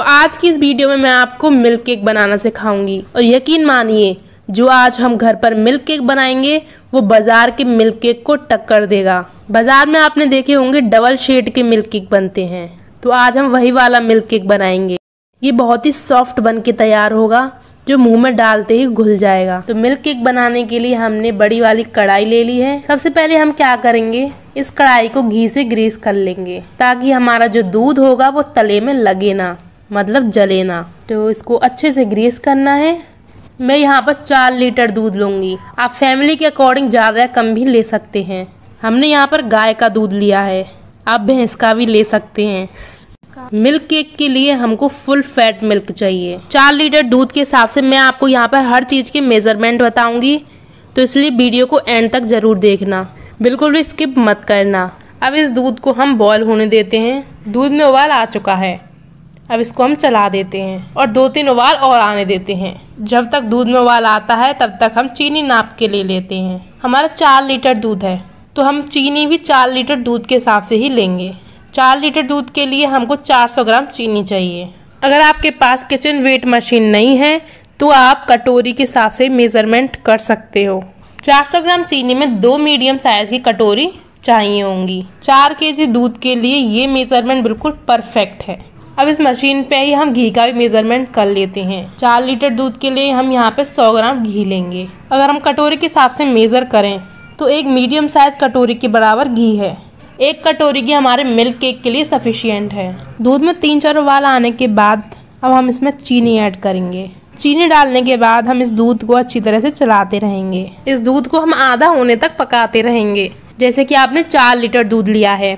तो आज की इस वीडियो में मैं आपको मिल्क केक बनाना सिखाऊंगी और यकीन मानिए जो आज हम घर पर मिल्क केक बनाएंगे वो बाज़ार के मिल्क केक को टक्कर देगा बाज़ार में आपने देखे होंगे डबल शेड के मिल्क केक बनते हैं तो आज हम वही वाला मिल्क केक बनाएंगे ये बहुत ही सॉफ्ट बन के तैयार होगा जो मुंह में डालते ही घुल जाएगा तो मिल्क केक बनाने के लिए हमने बड़ी वाली कढ़ाई ले ली है सबसे पहले हम क्या करेंगे इस कढ़ाई को घी से ग्रीस कर लेंगे ताकि हमारा जो दूध होगा वो तले में लगे ना मतलब जलेना तो इसको अच्छे से ग्रेस करना है मैं यहाँ पर चार लीटर दूध लूँगी आप फैमिली के अकॉर्डिंग ज़्यादा कम भी ले सकते हैं हमने यहाँ पर गाय का दूध लिया है आप भैंस का भी ले सकते हैं मिल्क केक के लिए हमको फुल फैट मिल्क चाहिए चार लीटर दूध के हिसाब से मैं आपको यहाँ पर हर चीज़ के मेज़रमेंट बताऊँगी तो इसलिए वीडियो को एंड तक ज़रूर देखना बिल्कुल भी स्किप मत करना अब इस दूध को हम बॉयल होने देते हैं दूध में उबाल आ चुका है अब इसको हम चला देते हैं और दो तीन उबाल और आने देते हैं जब तक दूध में उबाल आता है तब तक हम चीनी नाप के ले लेते हैं हमारा चार लीटर दूध है तो हम चीनी भी चार लीटर दूध के हिसाब से ही लेंगे चार लीटर दूध के लिए हमको 400 ग्राम चीनी चाहिए अगर आपके पास किचन वेट मशीन नहीं है तो आप कटोरी के हिसाब से मेज़रमेंट कर सकते हो 400 ग्राम चीनी में दो मीडियम साइज़ की कटोरी चाहिए होंगी चार के जी दूध के लिए ये मेज़रमेंट बिल्कुल परफेक्ट है अब इस मशीन पे ही हम घी का भी मेज़रमेंट कर लेते हैं चार लीटर दूध के लिए हम यहाँ पे सौ ग्राम घी लेंगे अगर हम कटोरे के हिसाब से मेज़र करें तो एक मीडियम साइज़ कटोरी के बराबर घी है एक कटोरी घी हमारे मिल्क केक के लिए सफिशियंट है दूध में तीन चार उबाल आने के बाद अब हम इसमें चीनी ऐड करेंगे चीनी डालने के बाद हम इस दूध को अच्छी तरह से चलाते रहेंगे इस दूध को हम आधा होने तक पकाते रहेंगे जैसे कि आपने चार लीटर दूध लिया है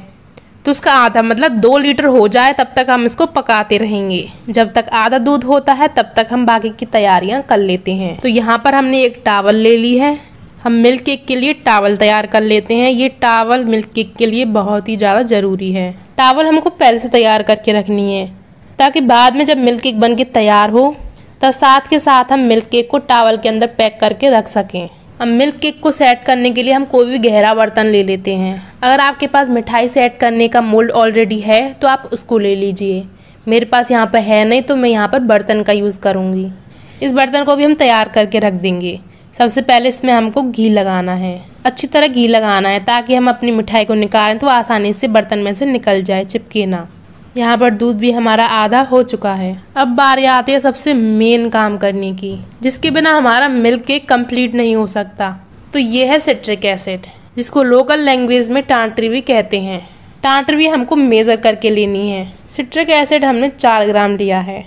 तो उसका आधा मतलब दो लीटर हो जाए तब तक हम इसको पकाते रहेंगे जब तक आधा दूध होता है तब तक हम बाकी की तैयारियां कर लेते हैं तो यहाँ पर हमने एक टावल ले ली है हम मिल्क केक के लिए टावल तैयार कर लेते हैं ये टावल मिल्क केक के लिए बहुत ही ज़्यादा ज़रूरी है टावल हमको पहले से तैयार करके रखनी है ताकि बाद में जब मिल्क केक बन के तैयार हो तब साथ के साथ हम मिल्क केक को टावल के अंदर पैक करके रख सकें हम मिल्क केक को सेट करने के लिए हम कोई भी गहरा बर्तन ले लेते हैं अगर आपके पास मिठाई सेट करने का मोल्ड ऑलरेडी है तो आप उसको ले लीजिए मेरे पास यहाँ पर है नहीं तो मैं यहाँ पर बर्तन का यूज़ करूँगी इस बर्तन को भी हम तैयार करके रख देंगे सबसे पहले इसमें हमको घी लगाना है अच्छी तरह घी लगाना है ताकि हम अपनी मिठाई को निकालें तो आसानी से बर्तन में से निकल जाए चिपके ना यहाँ पर दूध भी हमारा आधा हो चुका है अब बारी आती है सबसे मेन काम करने की जिसके बिना हमारा मिल्क केक कम्प्लीट नहीं हो सकता तो ये है सिट्रिक एसिड जिसको लोकल लैंग्वेज में टांटरी भी कहते हैं भी हमको मेज़र करके लेनी है सिट्रिक एसिड हमने चार ग्राम लिया है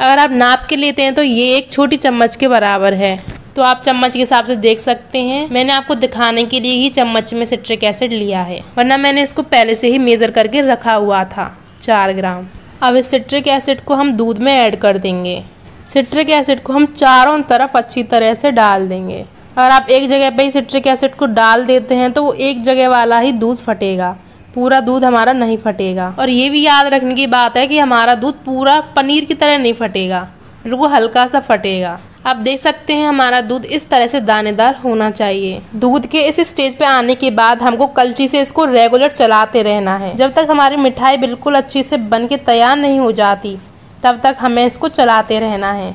अगर आप नाप के लेते हैं तो ये एक छोटी चम्मच के बराबर है तो आप चम्मच के हिसाब से देख सकते हैं मैंने आपको दिखाने के लिए ही चम्मच में सिट्रिक एसिड लिया है वरना मैंने इसको पहले से ही मेज़र करके रखा हुआ था चार ग्राम अब इस सिट्रिक एसिड को हम दूध में ऐड कर देंगे सिट्रिक एसिड को हम चारों तरफ अच्छी तरह से डाल देंगे अगर आप एक जगह पर ही सिट्रिक एसिड को डाल देते हैं तो वो एक जगह वाला ही दूध फटेगा पूरा दूध हमारा नहीं फटेगा और ये भी याद रखने की बात है कि हमारा दूध पूरा पनीर की तरह नहीं फटेगा वो हल्का सा फटेगा आप देख सकते हैं हमारा दूध इस तरह से दानेदार होना चाहिए दूध के इस स्टेज पे आने के बाद हमको कलची से इसको रेगुलर चलाते रहना है जब तक हमारी मिठाई बिल्कुल अच्छी से बन के तैयार नहीं हो जाती तब तक हमें इसको चलाते रहना है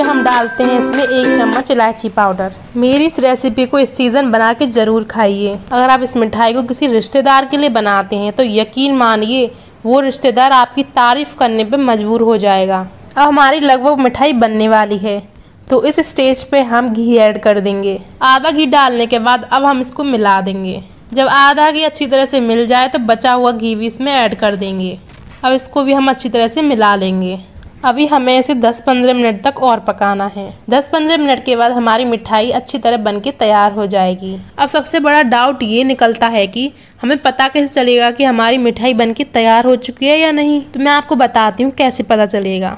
पे हम डालते हैं इसमें एक चम्मच इलायची पाउडर मेरी इस रेसिपी को इस सीज़न बना के ज़रूर खाइए अगर आप इस मिठाई को किसी रिश्तेदार के लिए बनाते हैं तो यकीन मानिए वो रिश्तेदार आपकी तारीफ़ करने पर मजबूर हो जाएगा अब हमारी लगभग मिठाई बनने वाली है तो इस स्टेज पे हम घी ऐड कर देंगे आधा घी डालने के बाद अब हम इसको मिला देंगे जब आधा घी अच्छी तरह से मिल जाए तो बचा हुआ घी भी इसमें ऐड कर देंगे अब इसको भी हम अच्छी तरह से मिला लेंगे अभी हमें इसे 10-15 मिनट तक और पकाना है 10-15 मिनट के बाद हमारी मिठाई अच्छी तरह बन के तैयार हो जाएगी अब सबसे बड़ा डाउट ये निकलता है कि हमें पता कैसे चलेगा कि हमारी मिठाई बन के तैयार हो चुकी है या नहीं तो मैं आपको बताती हूँ कैसे पता चलेगा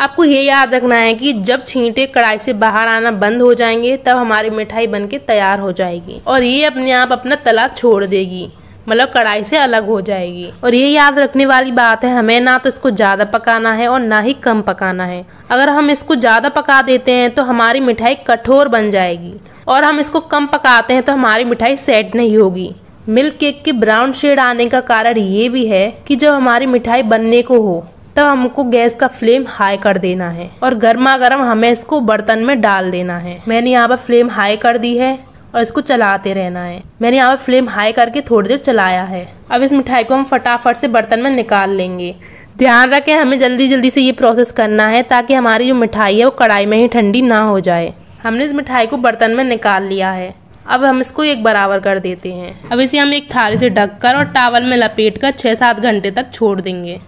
आपको ये याद रखना है कि जब छींटे कढ़ाई से बाहर आना बंद हो जाएंगे तब हमारी मिठाई बनके तैयार हो जाएगी और ये अपने आप अपना तला छोड़ देगी मतलब कढ़ाई से अलग हो जाएगी और ये याद रखने वाली बात है हमें ना तो इसको ज़्यादा पकाना है और ना ही कम पकाना है अगर हम इसको ज़्यादा पका देते हैं तो हमारी मिठाई कठोर बन जाएगी और हम इसको कम पकाते हैं तो हमारी मिठाई सेट नहीं होगी मिल्क केक के ब्राउन शेड आने का कारण ये भी है कि जब हमारी मिठाई बनने को हो तब तो हमको गैस का फ्लेम हाई कर देना है और गर्मा गर्म हमें इसको बर्तन में डाल देना है मैंने यहाँ पर फ्लेम हाई कर दी है और इसको चलाते रहना है मैंने यहाँ पर फ्लेम हाई करके थोड़ी देर चलाया है अब इस मिठाई को हम फटाफट से बर्तन में निकाल लेंगे ध्यान रखें हमें जल्दी जल्दी से ये प्रोसेस करना है ताकि हमारी जो मिठाई है वो कढ़ाई में ही ठंडी ना हो जाए हमने इस मिठाई को बर्तन में निकाल लिया है अब हम इसको एक बराबर कर देते हैं अब इसे हम एक थाली से ढककर और टावल में लपेट कर छः सात घंटे तक छोड़ देंगे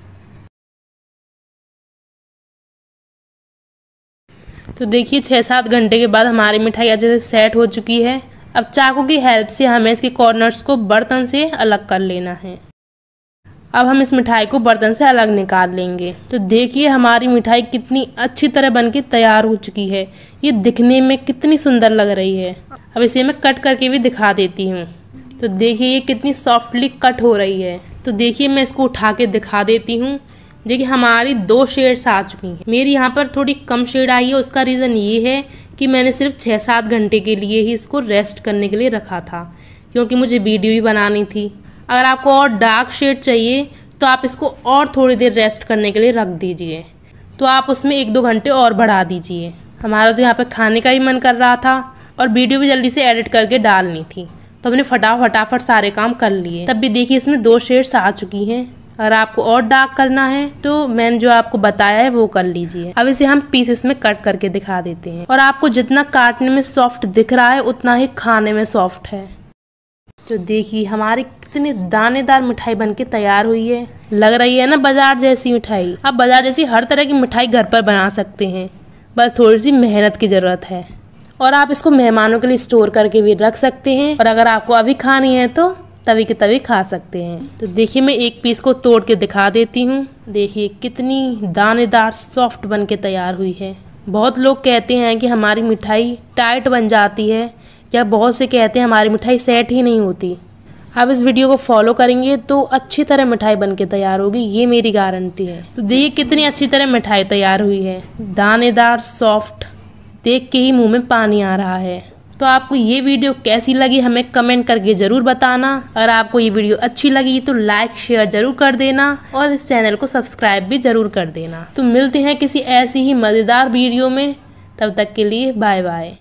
तो देखिए छः सात घंटे के बाद हमारी मिठाई अच्छे से सेट हो चुकी है अब चाकू की हेल्प से हमें इसके कॉर्नर्स को बर्तन से अलग कर लेना है अब हम इस मिठाई को बर्तन से अलग निकाल लेंगे तो देखिए हमारी मिठाई कितनी अच्छी तरह बन के तैयार हो चुकी है ये दिखने में कितनी सुंदर लग रही है अब इसे मैं कट करके भी दिखा देती हूँ तो देखिए ये कितनी सॉफ्टली कट हो रही है तो देखिए मैं इसको उठा के दिखा देती हूँ देखिए हमारी दो शेड्स आ चुकी हैं मेरी यहाँ पर थोड़ी कम शेड आई है उसका रीज़न ये है कि मैंने सिर्फ छः सात घंटे के लिए ही इसको रेस्ट करने के लिए रखा था क्योंकि मुझे वीडियो भी बनानी थी अगर आपको और डार्क शेड चाहिए तो आप इसको और थोड़ी देर रेस्ट करने के लिए रख दीजिए तो आप उसमें एक दो घंटे और बढ़ा दीजिए हमारा तो यहाँ पर खाने का ही मन कर रहा था और वीडियो भी जल्दी से एडिट करके डालनी थी तो हमने फटा फटाफट सारे काम कर लिए तब भी देखिए इसमें दो शेड्स आ चुकी हैं अगर आपको और डार्क करना है तो मैंने जो आपको बताया है वो कर लीजिए अब इसे हम पीसेस में कट करके दिखा देते हैं और आपको जितना काटने में सॉफ्ट दिख रहा है उतना ही खाने में सॉफ्ट है तो देखिए हमारे कितने दानेदार मिठाई बनके तैयार हुई है लग रही है ना बाजार जैसी मिठाई आप बाजार जैसी हर तरह की मिठाई घर पर बना सकते हैं बस थोड़ी सी मेहनत की ज़रूरत है और आप इसको मेहमानों के लिए स्टोर करके भी रख सकते हैं और अगर आपको अभी खानी है तो तवे के तवे खा सकते हैं तो देखिए मैं एक पीस को तोड़ के दिखा देती हूँ देखिए कितनी दानेदार सॉफ्ट बन के तैयार हुई है बहुत लोग कहते हैं कि हमारी मिठाई टाइट बन जाती है या बहुत से कहते हैं हमारी मिठाई सेट ही नहीं होती आप इस वीडियो को फॉलो करेंगे तो अच्छी तरह मिठाई बन के तैयार होगी ये मेरी गारंटी है तो देखिए कितनी अच्छी तरह मिठाई तैयार हुई है दानेदार सॉफ्ट देख के ही मुंह में पानी आ रहा है तो आपको ये वीडियो कैसी लगी हमें कमेंट करके ज़रूर बताना अगर आपको ये वीडियो अच्छी लगी तो लाइक शेयर ज़रूर कर देना और इस चैनल को सब्सक्राइब भी ज़रूर कर देना तो मिलते हैं किसी ऐसी ही मज़ेदार वीडियो में तब तक के लिए बाय बाय